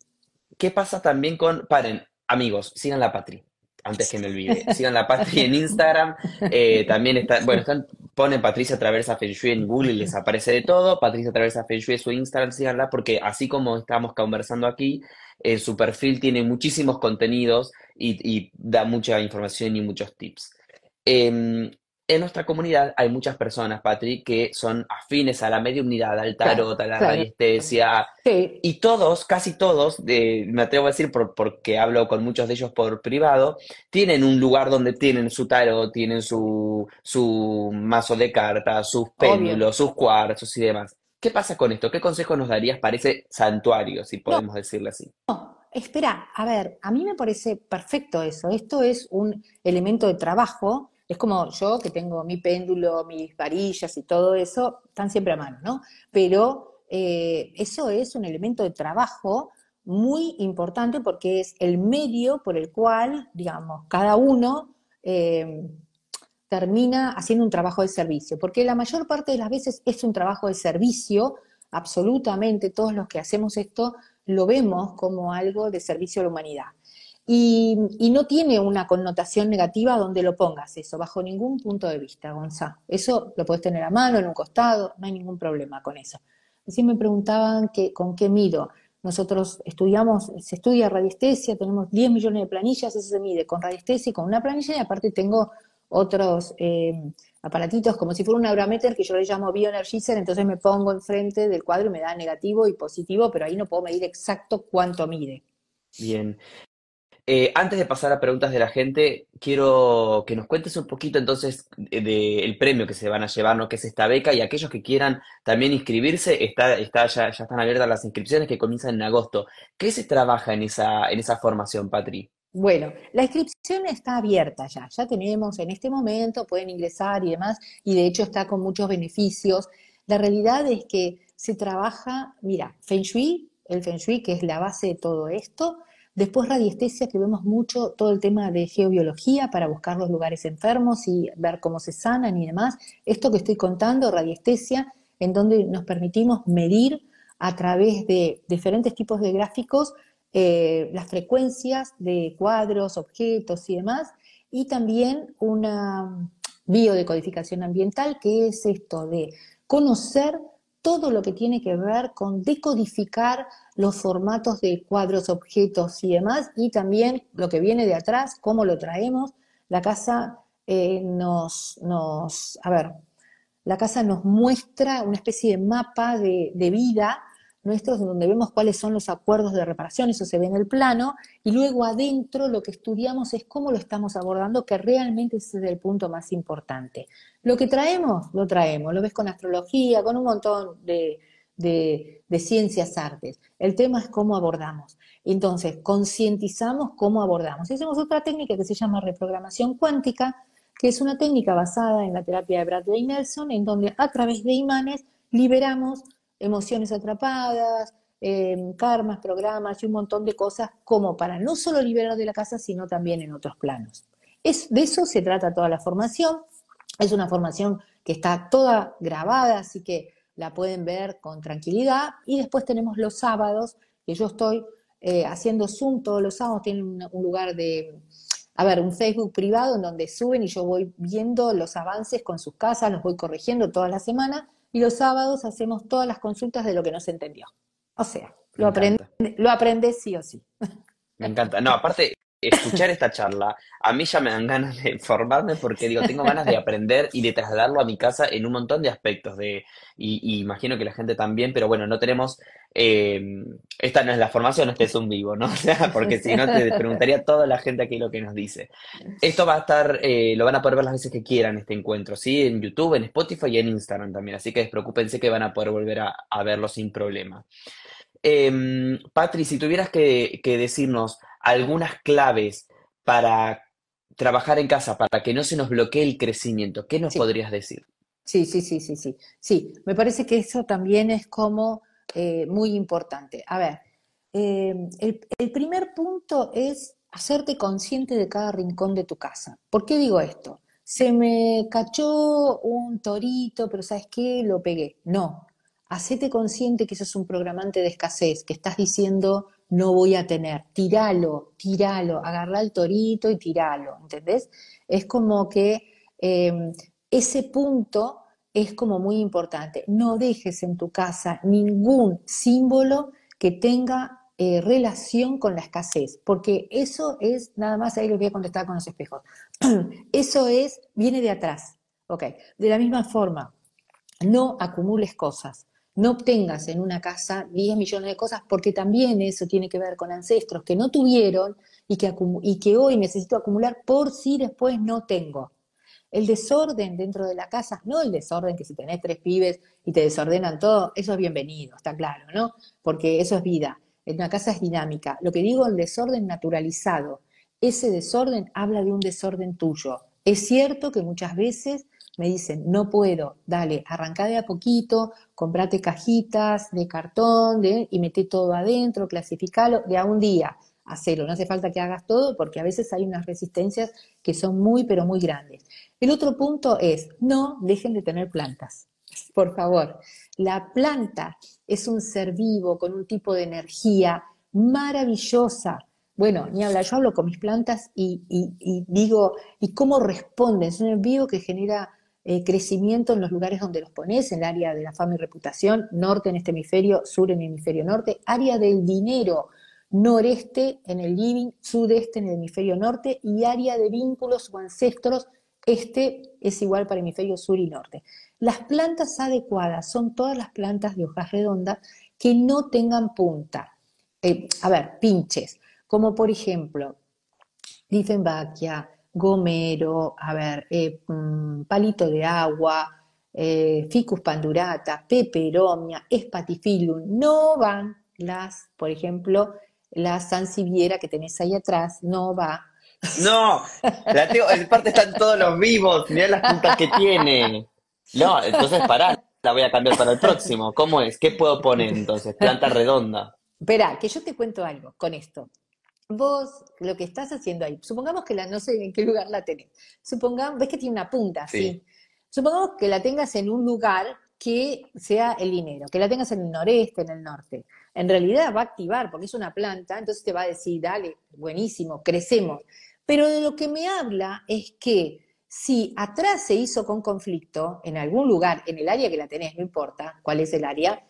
¿Qué pasa también con, paren, amigos, sigan la Patri, antes que me olvide. Sigan la Patri en Instagram. Eh, también está, bueno, están, ponen Patricia Traversa Feng Shui en Google y les aparece de todo. Patricia Traversa Feng Shui es su Instagram, síganla, porque así como estamos conversando aquí, eh, su perfil tiene muchísimos contenidos y, da mucha información y muchos tips. Em, en nuestra comunidad hay muchas personas, Patrick, que son afines a la mediunidad, al tarot, a la radiestesia. Y todos, casi todos, me atrevo a decir por, porque hablo con muchos de ellos por privado, tienen un lugar donde tienen su tarot, tienen su, su mazo de cartas, sus péndulos, sus cuarzos y demás. ¿Qué pasa con esto? ¿Qué consejo nos darías para ese santuario, si podemos decirlo así? No, espera, a ver, a mí me parece perfecto eso. Esto es un elemento de trabajo es como yo que tengo mi péndulo, mis varillas y todo eso, están siempre a mano, ¿no? Pero eh, eso es un elemento de trabajo muy importante porque es el medio por el cual, digamos, cada uno em, termina haciendo un trabajo de servicio, porque la mayor parte de las veces es un trabajo de servicio, absolutamente todos los que hacemos esto lo vemos como algo de servicio a la humanidad y, no tiene una connotación negativa donde lo pongas eso, bajo ningún punto de vista, Gonzalo. Eso lo puedes tener a mano, en un costado, no hay ningún problema con eso. Así me preguntaban que, con qué mido. Nosotros estudiamos, se estudia radiestesia, tenemos 10 millones de planillas, eso se mide con radiestesia y con una planilla, y aparte tengo otros eh, aparatitos, como si fuera un abrameter que yo le llamo bioenergizer, entonces me pongo enfrente del cuadro y me da negativo y positivo, pero ahí no puedo medir exacto cuánto mide. Bien. Eh, antes de pasar a preguntas de la gente, quiero que nos cuentes un poquito entonces del premio que se van a llevar, ¿no? que es esta beca, y aquellos que quieran también inscribirse, está, ya, ya están abiertas las inscripciones que comienzan en agosto. ¿Qué se trabaja en esa, en esa formación, Patri? Bueno, la inscripción está abierta ya, ya tenemos en este momento, pueden ingresar y demás, y de hecho está con muchos beneficios. La realidad es que se trabaja, mira, Feng Shui, el Feng Shui que es la base de todo esto, Después radiestesia, que vemos mucho todo el tema de geobiología para buscar los lugares enfermos y ver cómo se sanan y demás. Esto que estoy contando, radiestesia, en donde nos permitimos medir a través de diferentes tipos de gráficos eh, las frecuencias de cuadros, objetos y demás, y también una biodecodificación ambiental, que es esto de conocer todo lo que tiene que ver con decodificar los formatos de cuadros, objetos y demás, y también lo que viene de atrás, cómo lo traemos. La casa eh, nos, nos, a ver, la casa nos muestra una especie de mapa de, de vida nuestros donde vemos cuáles son los acuerdos de reparación, eso se ve en el plano, y luego adentro lo que estudiamos es cómo lo estamos abordando, que realmente ese es el punto más importante. Lo que traemos, lo traemos, lo ves con astrología, con un montón de, de, ciencias artes. El tema es cómo abordamos. Entonces, concientizamos cómo abordamos. hacemos otra técnica que se llama reprogramación cuántica, que es una técnica basada en la terapia de Bradley Nelson, en donde a través de imanes liberamos emociones atrapadas, em, karmas, programas y un montón de cosas como para no solo liberar de la casa, sino también en otros planos. Es, de eso se trata toda la formación. Es una formación que está toda grabada, así que la pueden ver con tranquilidad. Y después tenemos los sábados, que yo estoy eh, haciendo Zoom todos los sábados, tienen un, un lugar de, a ver, un Facebook privado en donde suben y yo voy viendo los avances con sus casas, los voy corrigiendo toda la semana y los sábados hacemos todas las consultas de lo que nos entendió. O sea, lo, aprende, lo aprendes sí o sí. Me encanta. No, aparte, escuchar esta charla, a mí ya me dan ganas de formarme porque digo, tengo ganas de aprender y de trasladarlo a mi casa en un montón de aspectos. De, y, imagino que la gente también, pero bueno, no tenemos. Eh, esta no es la formación, este es un vivo, ¿no? O sea, porque si no te preguntaría toda la gente aquí lo que nos dice. Esto va a estar, eh, lo van a poder ver las veces que quieran este encuentro, ¿sí? En YouTube, en Spotify y en Instagram también. Así que despreocúpense que van a poder volver a, verlo sin problema. Eh, Patri, si tuvieras que decirnos algunas claves para trabajar en casa, para que no se nos bloquee el crecimiento. ¿Qué nos podrías decir? Sí, sí, sí, sí, sí. Sí, me parece que eso también es como eh, muy importante. A ver, em, el, el primer punto es hacerte consciente de cada rincón de tu casa. ¿Por qué digo esto? Se me cachó un torito, pero ¿sabes qué? Lo pegué. No, hacete consciente que eso es un programante de escasez, que estás diciendo no voy a tener. Tiralo, tiralo, agarra el torito y tiralo, ¿entendés? Es como que em, ese punto es como muy importante. No dejes en tu casa ningún símbolo que tenga eh, relación con la escasez, porque eso es, nada más ahí lo voy a contestar con los espejos, eso es, viene de atrás, ¿ok? De la misma forma, no acumules cosas, no obtengas en una casa 10 millones de cosas, porque también eso tiene que ver con ancestros que no tuvieron y que, y que hoy necesito acumular por si después no tengo. El desorden dentro de la casa, no el desorden que si tenés tres pibes y te desordenan todo, eso es bienvenido, está claro, ¿no? Porque eso es vida. En una casa es dinámica. Lo que digo, el desorden naturalizado. Ese desorden habla de un desorden tuyo. Es cierto que muchas veces me dicen, no puedo, dale, arrancá de a poquito, comprate cajitas de cartón y mete todo adentro, clasificalo de a un día, hacerlo, no hace falta que hagas todo porque a veces hay unas resistencias que son muy, pero muy grandes. El otro punto es, no dejen de tener plantas, por favor. La planta es un ser vivo con un tipo de energía maravillosa, bueno, ni habla, yo hablo con mis plantas y, digo, ¿y cómo responden? Es un vivo que genera eh, crecimiento en los lugares donde los pones, en el área de la fama y reputación, norte en este hemisferio, sur en el hemisferio norte, área del dinero, noreste en el living, sudeste en el hemisferio norte y área de vínculos o ancestros, este es igual para hemisferio sur y norte. Las plantas adecuadas son todas las plantas de hojas redondas que no tengan punta. Eh, a ver, pinches, como por ejemplo Diefenbachia, gomero, a ver, eh, mm, palito de agua, eh, ficus pandurata, peperomia, espatifilum, no van las, por ejemplo, la sansevieria que tenés ahí atrás, no va. No, la tengo, en parte están todos los vivos, mirá las puntas que tiene. No, entonces pará, la voy a cambiar para el próximo. ¿Cómo es? ¿Qué puedo poner entonces? Planta redonda. Verá, que yo te cuento algo con esto vos lo que estás haciendo ahí, supongamos que la, no sé en qué lugar la tenés, supongamos, ves que tiene una punta, sí. Supongamos que la tengas en un lugar que sea el dinero, que la tengas en el noreste, en el norte. En realidad va a activar porque es una planta, entonces te va a decir, dale, buenísimo, crecemos. Pero de lo que me habla es que si atrás se hizo con conflicto, en algún lugar, en el área que la tenés, no importa cuál es el área,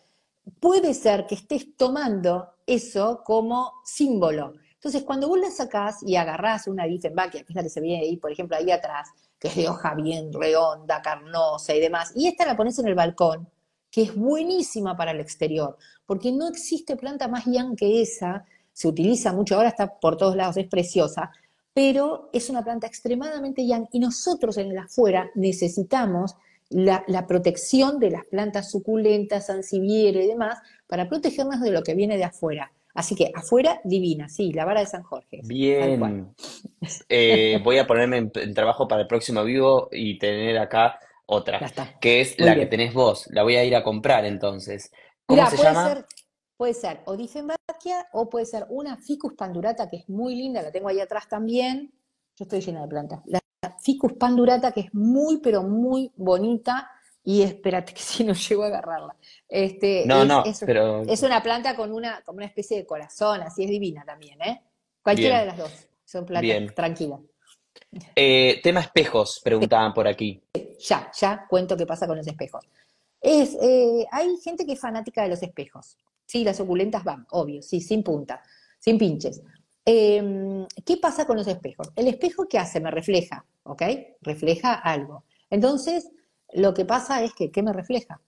puede ser que estés tomando eso como símbolo entonces, cuando vos la sacás y agarrás una Diefenbachia, que es la que se viene ahí, por ejemplo, ahí atrás, que es de hoja bien redonda, carnosa y demás, y esta la pones en el balcón, que es buenísima para el exterior, porque no existe planta más yang que esa, se utiliza mucho, ahora está por todos lados, es preciosa, pero es una planta extremadamente yang y nosotros en el afuera necesitamos la, protección de las plantas suculentas, sansevieria y demás para protegernos de lo que viene de afuera. Así que afuera, divina, sí, la vara de San Jorge. Bien. Eh, voy a ponerme en, trabajo para el próximo vivo y tener acá otra, que es la que tenés vos. La voy a ir a comprar entonces. ¿Cómo se puede llama? Ser, puede ser o Diffenbachia o puede ser una Ficus pandurata que es muy linda, la tengo ahí atrás también. Yo estoy llena de plantas. La Ficus pandurata que es muy, pero muy bonita y espérate que si no llego a agarrarla. Este, no, no, es, una planta con una, una especie de corazón, así es divina también, ¿eh? Cualquiera de las dos, son plantas tranquilas. Eh, tema espejos, preguntaban por aquí. Ya, ya cuento qué pasa con los espejos. Es, eh, hay gente que es fanática de los espejos. Sí, las suculentas van, obvio, sí, sin punta, sin pinches. Em, ¿Qué pasa con los espejos? El espejo, ¿qué hace? Me refleja, ¿ok? Refleja algo. Entonces, lo que pasa es que, ¿qué me refleja?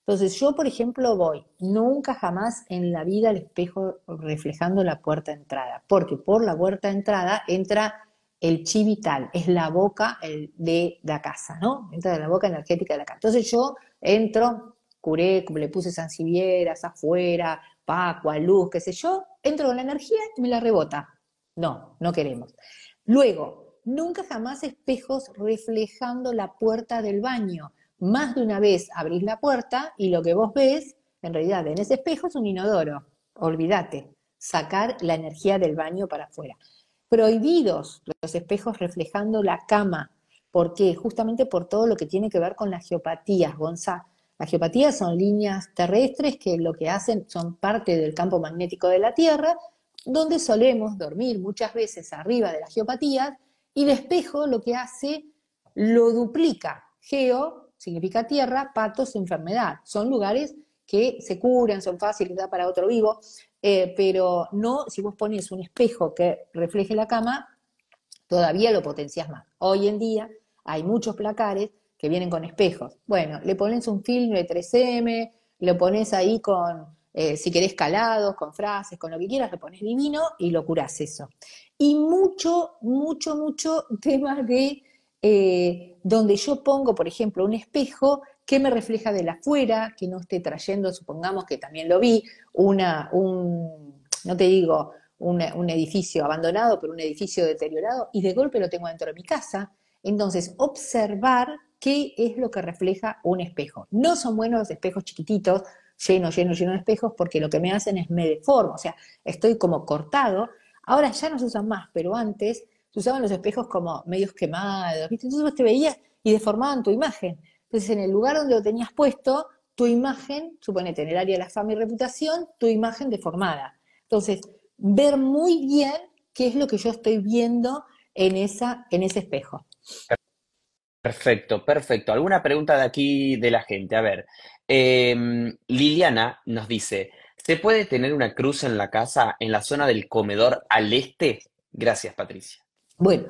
Entonces, yo, por ejemplo, voy nunca jamás en la vida al espejo reflejando la puerta de entrada, porque por la puerta de entrada entra el chi vital, es la boca de la casa, ¿no? Entra de la boca energética de la casa. Entonces, yo entro, curé, le puse sansevieras afuera, a luz, qué sé yo, entro con la energía y me la rebota. No, no queremos. Luego, nunca jamás espejos reflejando la puerta del baño. Más de una vez abrís la puerta y lo que vos ves, en realidad en ese espejo es un inodoro. Olvídate, sacar la energía del baño para afuera. Prohibidos los espejos reflejando la cama. ¿Por qué? Justamente por todo lo que tiene que ver con las geopatías, Gonza. Las geopatías son líneas terrestres que lo que hacen son parte del campo magnético de la Tierra, donde solemos dormir muchas veces arriba de las geopatías y espejo lo que hace, lo duplica. Geo significa tierra, patos, enfermedad. Son lugares que se curan, son fáciles, da para otro vivo, eh, pero no, si vos pones un espejo que refleje la cama, todavía lo potencias más. Hoy en día hay muchos placares que vienen con espejos. Bueno, le pones un film de 3M, lo pones ahí con eh, si querés calados, con frases, con lo que quieras, le pones divino y lo curás eso. Y mucho, mucho, mucho tema de eh, donde yo pongo, por ejemplo, un espejo que me refleja de la afuera, que no esté trayendo, supongamos que también lo vi, una, un, no te digo, un, un edificio abandonado, pero un edificio deteriorado, y de golpe lo tengo dentro de mi casa. Entonces, observar qué es lo que refleja un espejo. No son buenos los espejos chiquititos, lleno, lleno, lleno de espejos, porque lo que me hacen es me deformo, o sea, estoy como cortado. Ahora ya no se usan más, pero antes se usaban los espejos como medios quemados, ¿viste? Entonces te veías y deformaban tu imagen. Entonces en el lugar donde lo tenías puesto, tu imagen, suponete en el área de la fama y reputación, tu imagen deformada. Entonces, ver muy bien qué es lo que yo estoy viendo en, esa, en ese espejo. Perfecto, perfecto. ¿Alguna pregunta de aquí de la gente? A ver, Em, Liliana nos dice, ¿se puede tener una cruz en la casa en la zona del comedor al este? Gracias, Patricia. Bueno,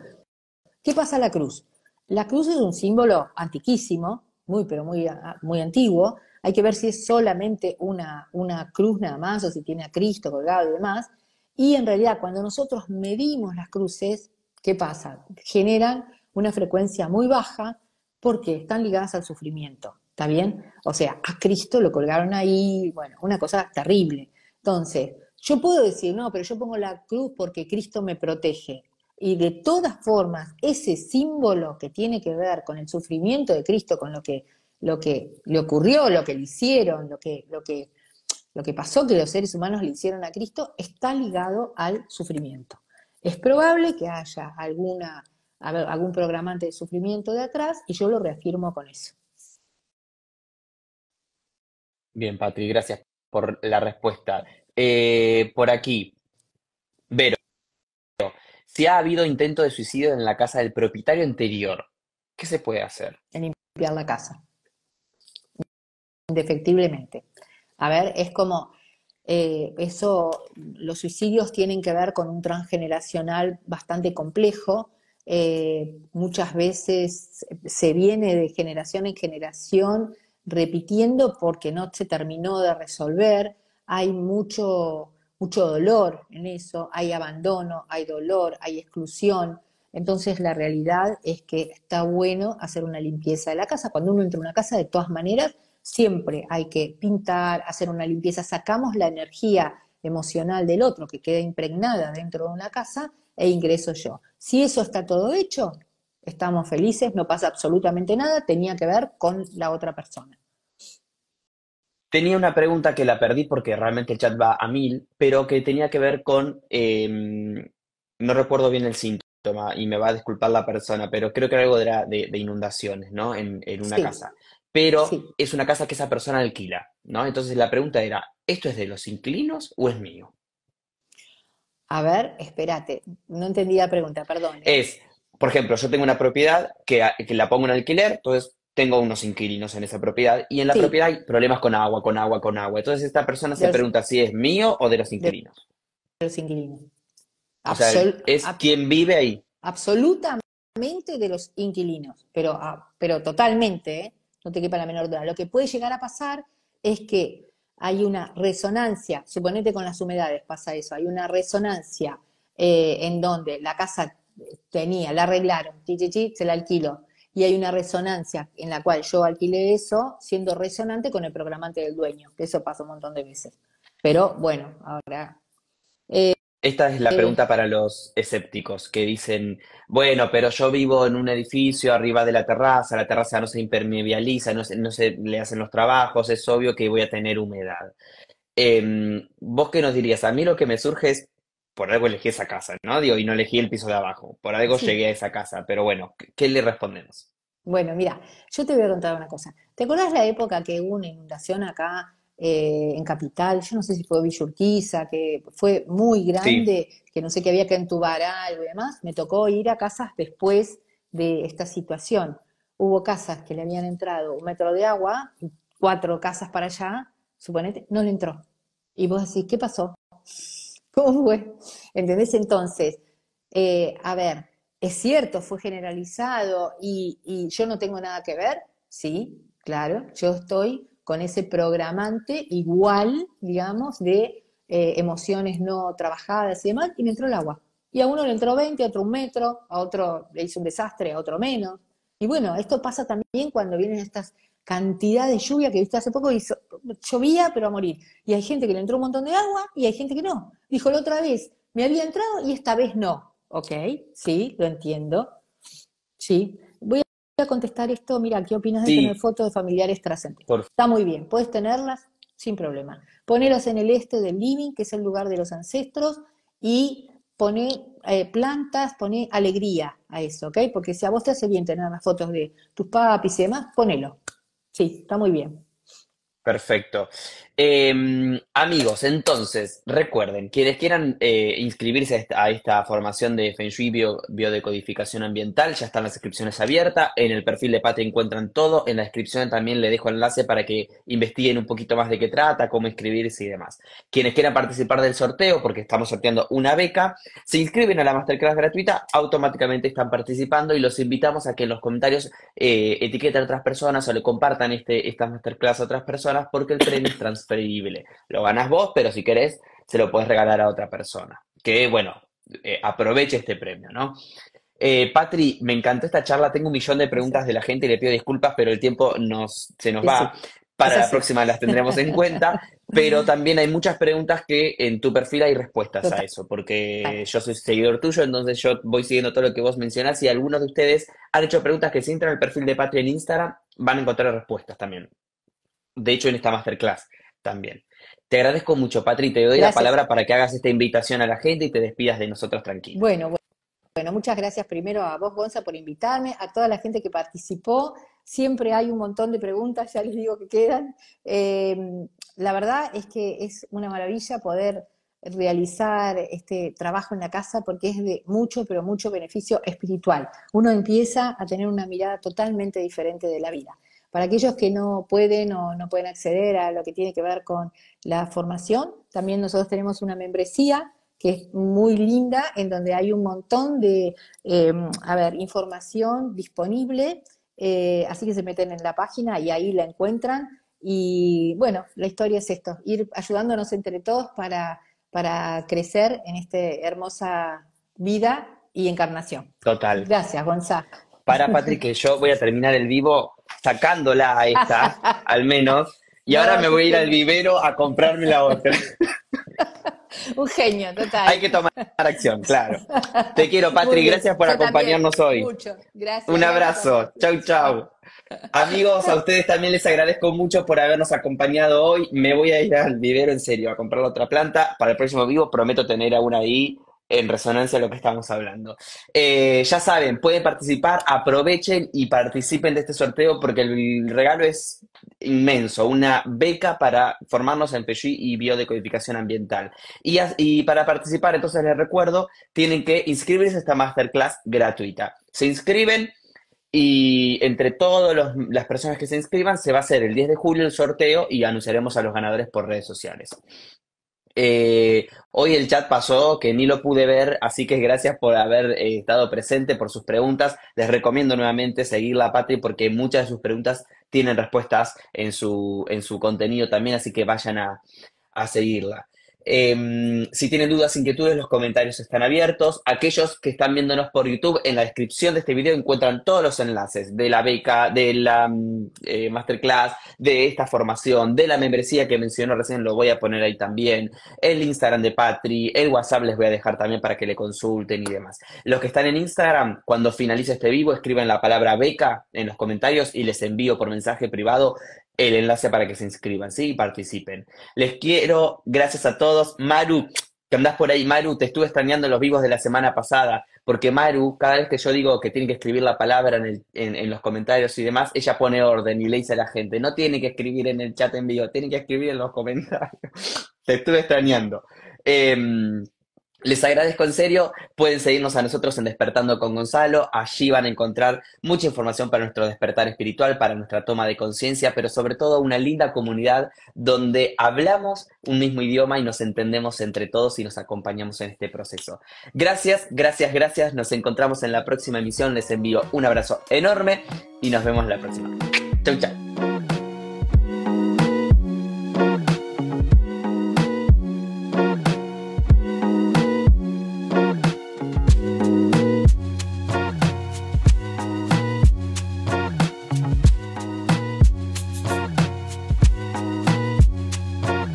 ¿qué pasa la cruz? La cruz es un símbolo antiquísimo, muy pero muy, muy antiguo. Hay que ver si es solamente una, una cruz nada más o si tiene a Cristo colgado y demás. Y en realidad cuando nosotros medimos las cruces, ¿qué pasa? Generan una frecuencia muy baja porque están ligadas al sufrimiento. ¿Está bien? O sea, a Cristo lo colgaron ahí, bueno, una cosa terrible. Entonces, yo puedo decir, no, pero yo pongo la cruz porque Cristo me protege. Y de todas formas, ese símbolo que tiene que ver con el sufrimiento de Cristo, con lo que, lo que le ocurrió, lo que le hicieron, lo que, lo, que, lo que pasó que los seres humanos le hicieron a Cristo, está ligado al sufrimiento. Es probable que haya alguna, algún programante de sufrimiento de atrás y yo lo reafirmo con eso. Bien, Patri, gracias por la respuesta. Eh, por aquí, Vero, si ha habido intento de suicidio en la casa del propietario anterior, ¿qué se puede hacer? En Limpiar la casa. Indefectiblemente. A ver, es como, eh, eso, los suicidios tienen que ver con un transgeneracional bastante complejo. Eh, muchas veces se viene de generación en generación repitiendo porque no se terminó de resolver, hay mucho, mucho dolor en eso, hay abandono, hay dolor, hay exclusión. Entonces la realidad es que está bueno hacer una limpieza de la casa. Cuando uno entra a una casa, de todas maneras, siempre hay que pintar, hacer una limpieza, sacamos la energía emocional del otro que queda impregnada dentro de una casa e ingreso yo. Si eso está todo hecho, estamos felices, no pasa absolutamente nada, tenía que ver con la otra persona. Tenía una pregunta que la perdí porque realmente el chat va a mil, pero que tenía que ver con, em, no recuerdo bien el síntoma y me va a disculpar la persona, pero creo que era algo de, de, inundaciones, ¿no? En, una casa. Pero es una casa que esa persona alquila, ¿no? Entonces la pregunta era, ¿esto es de los inquilinos o es mío? A ver, espérate, no entendí la pregunta, perdón. ¿eh? Es, por ejemplo, yo tengo una propiedad que, la pongo en alquiler, entonces tengo unos inquilinos en esa propiedad y en la propiedad hay problemas con agua, con agua, con agua. Entonces esta persona se pregunta si es mío o de los inquilinos. De los inquilinos. o sea, es quien vive ahí. Absolutamente de los inquilinos, pero, ah, pero totalmente, ¿eh? no te quepa la menor duda. Lo que puede llegar a pasar es que hay una resonancia, suponete con las humedades pasa eso, hay una resonancia eh, en donde la casa tenía, la arreglaron, se la alquilo. Y hay una resonancia en la cual yo alquilé eso siendo resonante con el programante del dueño, que eso pasa un montón de veces. Pero bueno, ahora... Eh, Esta es la eh, pregunta para los escépticos que dicen, bueno, pero yo vivo en un edificio arriba de la terraza, la terraza no se impermeabiliza, no se, no se le hacen los trabajos, es obvio que voy a tener humedad. Em, ¿Vos qué nos dirías? A mí lo que me surge es, por algo elegí esa casa, ¿no? Digo, y no elegí el piso de abajo, por algo llegué a esa casa, pero bueno, ¿qué le respondemos? Bueno, mira, yo te voy a contar una cosa. ¿Te acordás la época que hubo una inundación acá eh, en Capital? Yo no sé si fue Villurquiza, que fue muy grande, que no sé qué había que entubar algo y demás. Me tocó ir a casas después de esta situación. Hubo casas que le habían entrado un metro de agua, cuatro casas para allá, suponete, no le entró. Y vos decís, ¿qué pasó? ¿Cómo ¿Entendés? Entonces, eh, a ver, es cierto, fue generalizado y, yo no tengo nada que ver, sí, claro, yo estoy con ese programante igual, digamos, de eh, emociones no trabajadas y demás, y me entró el agua. Y a uno le entró 20, a otro un metro, a otro le hizo un desastre, a otro menos. Y bueno, esto pasa también cuando vienen estas cantidad de lluvia que viste hace poco, y llovía pero a morir. Y hay gente que le entró un montón de agua y hay gente que no. Dijo la otra vez, me había entrado y esta vez no. Ok, sí, lo entiendo. Sí. Voy a contestar esto, mira, ¿qué opinas de tener fotos de familiares trascendentes? Está muy bien, puedes tenerlas sin problema. ponelas en el este del living, que es el lugar de los ancestros, y poné eh, plantas, poné alegría a eso, ¿ok? Porque si a vos te hace bien tener las fotos de tus papis y demás, ponelo. Sí, está muy bien. Perfecto. Em, amigos, entonces, recuerden, quienes quieran eh, inscribirse a esta, formación de Feng Shui Biodecodificación Ambiental, ya están las inscripciones abiertas, en el perfil de Pati encuentran todo, en la descripción también le dejo enlace para que investiguen un poquito más de qué trata, cómo inscribirse y demás. Quienes quieran participar del sorteo, porque estamos sorteando una beca, se inscriben a la masterclass gratuita, automáticamente están participando y los invitamos a que en los comentarios eh, etiqueten a otras personas o le compartan este, esta masterclass a otras personas porque el tren es trans lo ganas vos, pero si querés, se lo puedes regalar a otra persona. Que, bueno, eh, aproveche este premio, ¿no? Eh, Patri, me encantó esta charla. Tengo un millón de preguntas de la gente y le pido disculpas, pero el tiempo nos, se nos va. Para la próxima las tendremos en cuenta, pero también hay muchas preguntas que en tu perfil hay respuestas a eso, porque yo soy seguidor tuyo, entonces yo voy siguiendo todo lo que vos mencionás y algunos de ustedes han hecho preguntas que si entran al perfil de Patri en Instagram van a encontrar respuestas también. De hecho, en esta masterclass también. Te agradezco mucho, Patri, te doy la palabra para que hagas esta invitación a la gente y te despidas de nosotros tranquilo. Bueno, bueno, muchas gracias primero a vos, Gonza, por invitarme, a toda la gente que participó. Siempre hay un montón de preguntas, ya les digo que quedan. Eh, la verdad es que es una maravilla poder realizar este trabajo en la casa porque es de mucho, pero mucho beneficio espiritual. Uno empieza a tener una mirada totalmente diferente de la vida. Para aquellos que no pueden o no pueden acceder a lo que tiene que ver con la formación, también nosotros tenemos una membresía que es muy linda, en donde hay un montón de, em, a ver, información disponible, eh, así que se meten en la página y ahí la encuentran. Y bueno, la historia es esto, ir ayudándonos entre todos para, para crecer en esta hermosa vida y encarnación. Total. Gracias, Gonzalo. Para Patrick, que yo voy a terminar el vivo sacándola a esta, al menos. Y ahora me voy a ir al vivero a comprarme la otra. Un genio, total. Hay que tomar acción, claro. Te quiero, Patri. Gracias por acompañarnos hoy. Un abrazo. Chau, chau. Amigos, a ustedes también les agradezco mucho por habernos acompañado hoy. Me voy a ir al vivero en serio a comprar otra planta. Para el próximo vivo prometo tener a una ahí en resonancia a lo que estamos hablando. Eh, ya saben, pueden participar, aprovechen y participen de este sorteo porque el regalo es inmenso, una beca para formarnos en Peugeot y biodecodificación ambiental. Y, y para participar, entonces les recuerdo, tienen que inscribirse a esta masterclass gratuita. Se inscriben y entre todas las personas que se inscriban se va a hacer el 10 de julio el sorteo y anunciaremos a los ganadores por redes sociales. Eh, hoy el chat pasó, que ni lo pude ver, así que gracias por haber eh, estado presente, por sus preguntas. Les recomiendo nuevamente seguir la Patri porque muchas de sus preguntas tienen respuestas en su, en su contenido también, así que vayan a, a seguirla. Em, si tienen dudas, inquietudes, los comentarios están abiertos. Aquellos que están viéndonos por YouTube, en la descripción de este video encuentran todos los enlaces de la beca, de la mm, eh, masterclass, de esta formación, de la membresía que mencionó recién, lo voy a poner ahí también, el Instagram de Patri, el WhatsApp les voy a dejar también para que le consulten y demás. Los que están en Instagram, cuando finalice este vivo, escriban la palabra beca en los comentarios y les envío por mensaje privado el enlace para que se inscriban, ¿sí? Y participen. Les quiero, gracias a todos. Maru, que andás por ahí, Maru, te estuve extrañando los vivos de la semana pasada, porque Maru, cada vez que yo digo que tiene que escribir la palabra en, los comentarios y demás, ella pone orden y le dice a la gente, no tiene que escribir en el chat en vivo, tiene que escribir en los comentarios. te estuve extrañando. Em, les agradezco en serio, pueden seguirnos a nosotros en Despertando con Gonzalo, allí van a encontrar mucha información para nuestro despertar espiritual, para nuestra toma de conciencia, pero sobre todo una linda comunidad donde hablamos un mismo idioma y nos entendemos entre todos y nos acompañamos en este proceso. Gracias, gracias, gracias, nos encontramos en la próxima emisión, les envío un abrazo enorme y nos vemos la próxima. Chau, chau.